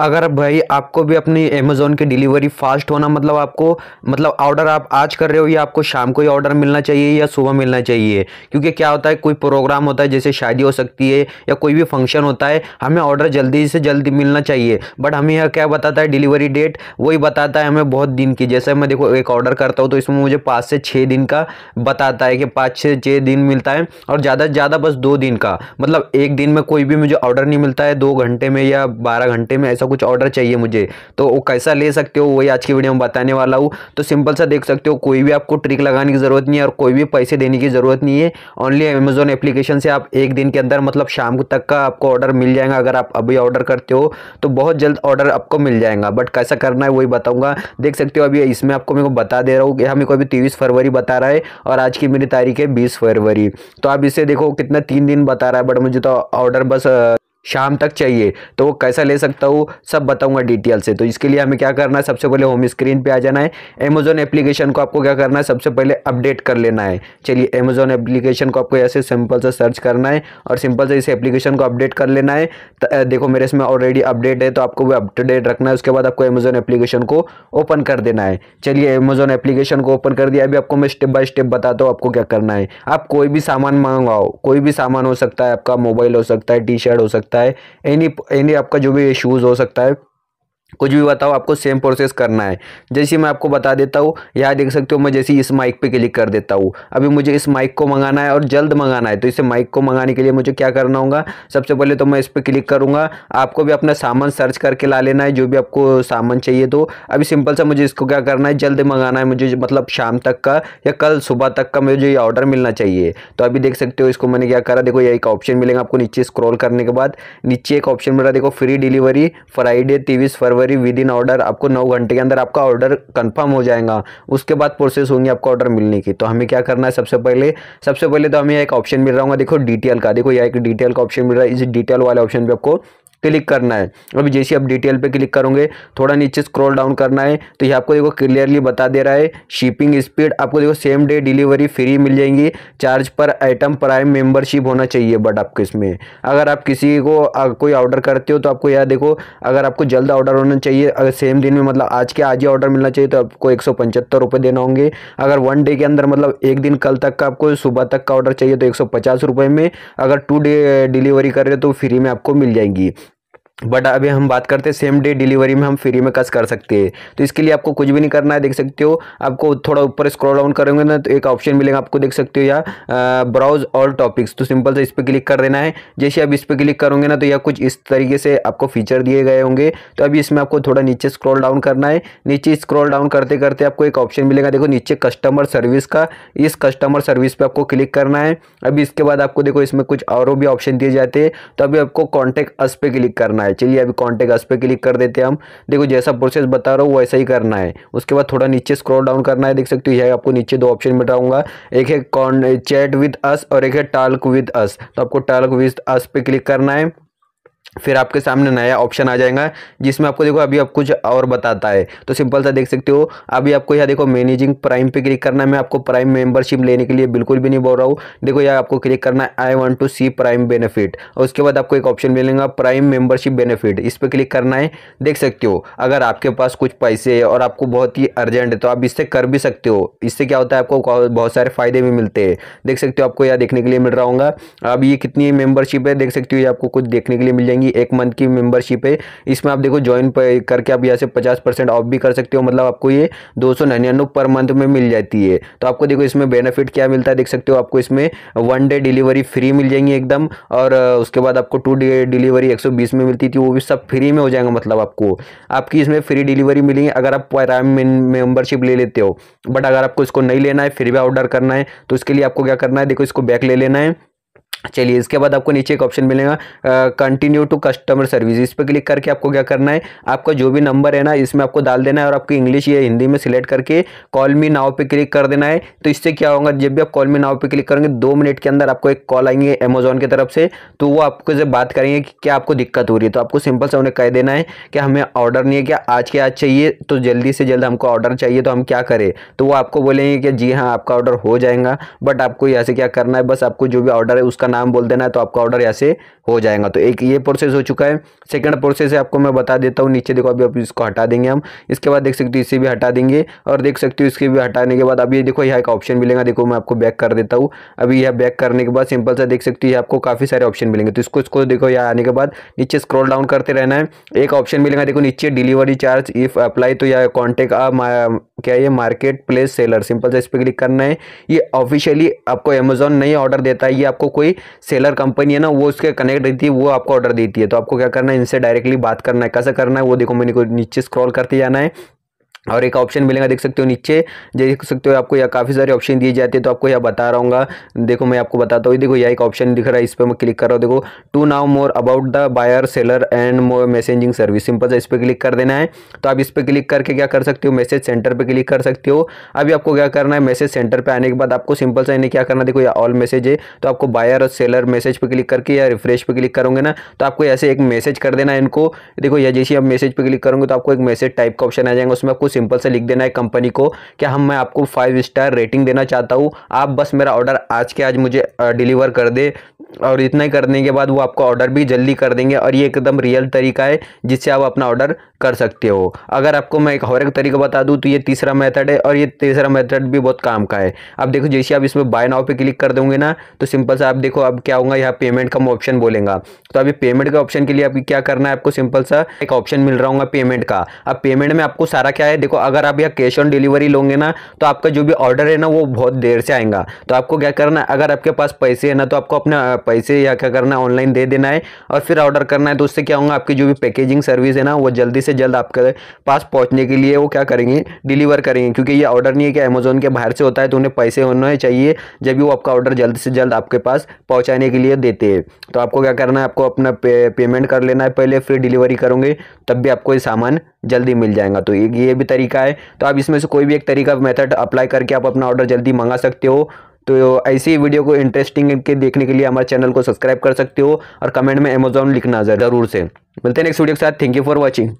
अगर भाई आपको भी अपनी अमेज़ोन की डिलीवरी फास्ट होना मतलब आपको मतलब ऑर्डर आप आज कर रहे हो या आपको शाम को ही ऑर्डर मिलना चाहिए या सुबह मिलना चाहिए क्योंकि क्या होता है कोई प्रोग्राम होता है जैसे शादी हो सकती है या कोई भी फंक्शन होता है हमें ऑर्डर जल्दी से जल्दी मिलना चाहिए बट हमें यह क्या बताता है डिलीवरी डेट वही बताता है हमें बहुत दिन की जैसे मैं देखो एक ऑर्डर करता हूँ तो इसमें मुझे पाँच से छः दिन का बताता है कि पाँच से छः दिन मिलता है और ज़्यादा से ज़्यादा बस दो दिन का मतलब एक दिन में कोई भी मुझे ऑर्डर नहीं मिलता है दो घंटे में या बारह घंटे में ऐसा ऐसा कुछ ऑर्डर चाहिए मुझे तो वो कैसा ले सकते हो वही आज की वीडियो में बताने वाला हूँ तो सिंपल सा देख सकते हो कोई भी आपको ट्रिक लगाने की ज़रूरत नहीं है और कोई भी पैसे देने की ज़रूरत नहीं है ओनली अमेजोन एप्लीकेशन से आप एक दिन के अंदर मतलब शाम तक का आपको ऑर्डर मिल जाएगा अगर आप अभी ऑर्डर करते हो तो बहुत जल्द ऑर्डर आपको मिल जाएगा बट कैसा करना है वही बताऊँगा देख सकते हो अभी इसमें आपको मेरे को बता दे रहा हूँ यहाँ मेरे को अभी तेईस फरवरी बता रहा है और आज की मेरी तारीख है बीस फरवरी तो आप इसे देखो कितना तीन दिन बता रहा है बट मुझे तो ऑर्डर बस शाम तक चाहिए तो वो कैसा ले सकता हूँ सब बताऊँगा डिटेल से तो इसके लिए हमें क्या करना है सबसे पहले होम स्क्रीन पे आ जाना है अमेजोन एप्लीकेशन को आपको क्या करना है सबसे पहले अपडेट कर लेना है चलिए अमेजोन एप्लीकेशन को आपको ऐसे सिंपल से सर्च करना है और सिंपल से इस एप्लीकेशन को अपडेट कर लेना है देखो मेरे इसमें ऑलरेडी अपडेट है तो आपको वो अपडेट रखना है उसके बाद आपको अमेजोन एप्लीकेशन को ओपन कर देना है चलिए अमेजोन एप्लीकेशन को ओपन कर दिया अभी आपको मैं स्टेप बाय स्टेप बताता हूँ आपको क्या करना है आप कोई भी सामान मंगवाओ कोई भी सामान हो सकता है आपका मोबाइल हो सकता है टी शर्ट हो सकता है सकता है एनी एनी आपका जो भी इशूज़ हो सकता है कुछ भी बताओ आपको सेम प्रोसेस करना है जैसे मैं आपको बता देता हूँ यहाँ देख सकते हो मैं जैसे इस माइक पे क्लिक कर देता हूँ अभी मुझे इस माइक को मंगाना है और जल्द मंगाना है तो इसे माइक को मंगाने के लिए मुझे क्या करना होगा सबसे पहले तो मैं इस पर क्लिक करूँगा आपको भी अपना सामान सर्च करके ला लेना है जो भी आपको सामान चाहिए तो अभी सिंपल सा मुझे इसको क्या करना है जल्द मंगाना है मुझे मतलब शाम तक का या कल सुबह तक का मुझे ये ऑर्डर मिलना चाहिए तो अभी देख सकते हो इसको मैंने क्या करा देखो ये एक ऑप्शन मिलेगा आपको नीचे स्क्रॉल करने के बाद नीचे एक ऑप्शन मिल रहा है देखो फ्री डिलीवरी फ्राइडे तेईस फरवरी डिलीवरी विद इन ऑर्डर आपको नौ घंटे के अंदर आपका ऑर्डर कंफर्म हो जाएगा उसके बाद प्रोसेस होंगी आपको ऑर्डर मिलने की तो हमें क्या करना है सबसे पहले सबसे पहले तो हमें एक ऑप्शन मिल रहा होगा देखो डिटेल का देखो यह एक डिटेल का ऑप्शन मिल रहा है इस डिटेल वाले ऑप्शन पर आपको क्लिक करना है अभी जैसे आप डिटेल पे क्लिक करोगे थोड़ा नीचे स्क्रॉल डाउन करना है तो ये आपको देखो क्लियरली बता दे रहा है शिपिंग स्पीड आपको देखो सेम डे डिलीवरी फ्री मिल जाएंगी चार्ज पर आइटम प्राइम मेंबरशिप होना चाहिए बट आपको इसमें अगर आप किसी को कोई ऑर्डर करते हो तो आपको यह देखो अगर आपको जल्द ऑर्डर होना चाहिए अगर सेम दिन में मतलब आज के आज ही ऑर्डर मिलना चाहिए तो आपको एक रुपए देना होंगे अगर वन डे के अंदर मतलब एक दिन कल तक का आपको सुबह तक का ऑर्डर चाहिए तो एक में अगर टू डे डिलीवरी कर रहे हो तो फ्री में आपको मिल जाएंगी बट अभी हम बात करते हैं सेम डे डिलीवरी में हम फ्री में कस कर सकते हैं तो इसके लिए आपको कुछ भी नहीं करना है देख सकते हो आपको थोड़ा ऊपर स्क्रॉल डाउन करेंगे ना तो एक ऑप्शन मिलेगा आपको देख सकते हो या ब्राउज ऑल टॉपिक्स तो सिंपल से इस पर क्लिक कर देना है जैसे आप इस पर क्लिक करोगे ना तो यह कुछ इस तरीके से आपको फीचर दिए गए होंगे तो अभी इसमें आपको थोड़ा नीचे स्क्रॉल डाउन करना है नीचे स्क्रॉल डाउन करते करते आपको एक ऑप्शन मिलेगा देखो नीचे कस्टमर सर्विस का इस कस्टमर सर्विस पर आपको क्लिक करना है अभी इसके बाद आपको देखो इसमें कुछ और भी ऑप्शन दिए जाते हैं तो अभी आपको कॉन्टेक्ट अस पे क्लिक करना है करना है चलिए अभी कॉन्टेक्ट अस पे क्लिक कर देते हैं हम देखो जैसा प्रोसेस बता रहा हूँ वैसा ही करना है उसके बाद थोड़ा नीचे स्क्रॉल डाउन करना है देख सकते हो यह आपको नीचे दो ऑप्शन बताऊँगा एक है कॉन चैट विद अस और एक है टाल्क विद अस तो आपको टाल्क विद अस पे क्लिक करना है फिर आपके सामने नया ऑप्शन आ जाएगा जिसमें आपको देखो अभी आप कुछ और बताता है तो सिंपल सा देख सकते हो अभी आपको यहाँ देखो मैनेजिंग प्राइम पे क्लिक करना है मैं आपको प्राइम मेंबरशिप लेने के लिए बिल्कुल भी नहीं बोल रहा हूँ देखो यहाँ आपको क्लिक करना है I want to see prime benefit और उसके बाद आपको एक ऑप्शन मिलेगा प्राइम मेंबरशिप बेनिफिट इस पर क्लिक करना है देख सकते हो अगर आपके पास कुछ पैसे है और आपको बहुत ही अर्जेंट है तो आप इससे कर भी सकते हो इससे क्या होता है आपको बहुत सारे फ़ायदे भी मिलते हैं देख सकते हो आपको यहाँ देखने के लिए मिल रहा होगा अब ये कितनी मेंबरशिप है देख सकते हो ये आपको कुछ देखने के लिए मिल जाएंगी ये एक मंथ की मेंबरशिप है इसमें आप देखो ज्वाइन करके आप यहाँ से पचास परसेंट ऑफ भी कर सकते हो मतलब आपको ये दो पर मंथ में मिल जाती है तो आपको देखो इसमें बेनिफिट क्या मिलता है देख सकते हो आपको इसमें वन डे डिलीवरी फ्री मिल जाएंगी एकदम और उसके बाद आपको टू डे डिलीवरी एक में मिलती थी वो भी सब फ्री में हो जाएगा मतलब आपको आपकी इसमें फ्री डिलीवरी मिलेगी अगर आप प्राइम मेंबरशिप ले लेते हो बट अगर आपको इसको नहीं लेना है फिर भी ऑर्डर करना है तो उसके लिए आपको क्या करना है देखो इसको बैक ले लेना है चलिए इसके बाद आपको नीचे एक ऑप्शन मिलेगा कंटिन्यू टू कस्टमर सर्विस इस पर क्लिक करके आपको क्या करना है आपका जो भी नंबर है ना इसमें आपको डाल देना है और आपको इंग्लिश या हिंदी में सिलेक्ट करके कॉल मी नाव पे क्लिक कर देना है तो इससे क्या होगा जब भी आप कॉल मी नाव पे क्लिक करेंगे दो मिनट के अंदर आपको एक कॉल आएंगे अमेजोन की तरफ से तो वो आपको से बात करेंगे कि क्या आपको दिक्कत हो रही है तो आपको सिंपल से उन्हें कह देना है कि हमें ऑर्डर नहीं है क्या आज के आज चाहिए तो जल्दी से जल्द हमको ऑर्डर चाहिए तो हम क्या करें तो वो आपको बोलेंगे कि जी हाँ आपका ऑर्डर हो जाएगा बट आपको यहाँ से क्या करना है बस आपको जो भी ऑर्डर है उसका नाम बोल देना है तो आपका ऑर्डर यहाँ से हो जाएगा तो एक ये प्रोसेस हो चुका है सेकंड प्रोसेस है आपको मैं बता देता हूँ नीचे देखो अभी आप इसको हटा देंगे हम इसके बाद देख सकते हो इसे भी हटा देंगे और देख सकते हो इसके भी हटाने के बाद अभी देखो यहाँ एक ऑप्शन मिलेगा देखो मैं आपको बैक कर देता हूँ अभी यह बैक करने के बाद सिंपल सा देख सकती है आपको काफ़ी सारे ऑप्शन मिलेंगे तो इसको इसको देखो यहाँ आने के बाद नीचे स्क्रॉल डाउन करते रहना है एक ऑप्शन मिलेगा देखो नीचे डिलीवरी चार्ज इफ़ अप्लाई तो या कॉन्टेक्ट क्या ये मार्केट प्लेस सेलर सिंपल से इस पर क्लिक करना है ये ऑफिशियली आपको अमेजोन नहीं ऑर्डर देता है ये आपको कोई सेलर कंपनी है ना वो उसके कनेक्ट रहती है वो आपको ऑर्डर देती है तो आपको क्या करना है इनसे डायरेक्टली बात करना है कैसे करना है वो देखो मैंने को नीचे स्क्रॉल करते जाना है और एक ऑप्शन मिलेगा देख सकते हो नीचे देख सकते हो आपको यहाँ काफ़ी सारे ऑप्शन दिए जाते हैं तो आपको यह बता रहा हूँगा देखो मैं आपको बताता हूँ देखो यह एक ऑप्शन दिख रहा है इस पर मैं क्लिक कर रहा हूँ देखो to know more about the buyer seller and more messaging service simple सा इस पर क्लिक कर देना है तो आप इस पर क्लिक करके क्या कर सकते हो मैसेज सेंटर पर क्लिक कर सकते हो अभी आपको क्या करना है मैसेज सेंटर पर आने के बाद आपको सिंपल सा इन्हें क्या करना देखो यह ऑल मैसेज है तो आपको बायर और सेलर मैसेज पर क्लिक करके या रिफ्रेश पर क्लिक करोगे ना तो आपको ऐसे एक मैसेज कर देना है इनको देखो या जैसे आप मैसेज पर क्लिक करोगे तो आपको एक मैसेज टाइप का ऑप्शन आ जाएगा उसमें आपको सिंपल से लिख देना है कंपनी को क्या हम मैं आपको फाइव स्टार रेटिंग देना चाहता हूँ आप बस मेरा ऑर्डर आज के आज मुझे डिलीवर कर दे और इतना ही करने के बाद वो आपका ऑर्डर भी जल्दी कर देंगे और ये एकदम रियल तरीका है जिससे आप अपना ऑर्डर कर सकते हो अगर आपको मैं एक और एक तरीका बता दूँ तो ये तीसरा मेथड है और ये तीसरा मेथड भी बहुत काम का है अब देखो जैसे आप इसमें बाय नाव पे क्लिक कर दोगे ना तो सिंपल सा आप देखो अब क्या होगा यहाँ पेमेंट का ऑप्शन बोलेगा तो अभी पेमेंट का ऑप्शन के लिए आप क्या करना है आपको सिंपल सा एक ऑप्शन मिल रहा होगा पेमेंट का अब पेमेंट में आपको सारा क्या है देखो अगर आप यहाँ कैश ऑन डिलीवरी लोगे ना तो आपका जो भी ऑर्डर है ना वो बहुत देर से आएगा तो आपको क्या करना है अगर आपके पास पैसे है ना तो आपको अपना पैसे या क्या करना है ऑनलाइन दे देना है और फिर ऑर्डर करना है तो उससे क्या होगा आपकी जो भी पैकेजिंग सर्विस है ना वो जल्दी से जल्द आपके पास पहुँचने के लिए वो क्या करेंगे डिलीवर करेंगे क्योंकि ये ऑर्डर नहीं है कि अमेजोन के बाहर से होता है तो उन्हें पैसे होने चाहिए जब भी वो आपका ऑर्डर जल्द से जल्द आपके पास पहुँचाने के लिए देते हैं तो आपको क्या करना है आपको अपना पेमेंट कर लेना है पहले फिर डिलीवरी करोगे तब भी आपको ये सामान जल्दी मिल जाएगा तो ये भी तरीका है तो आप इसमें से कोई भी एक तरीका मेथड अप्लाई करके आप अपना ऑर्डर जल्दी मंगा सकते हो तो ऐसी वीडियो को इंटरेस्टिंग के देखने के लिए हमारे चैनल को सब्सक्राइब कर सकते हो और कमेंट में अमेजोन लिखना ज़रूर से मिलते हैं नेक्स्ट वीडियो के साथ थैंक यू फॉर वॉचिंग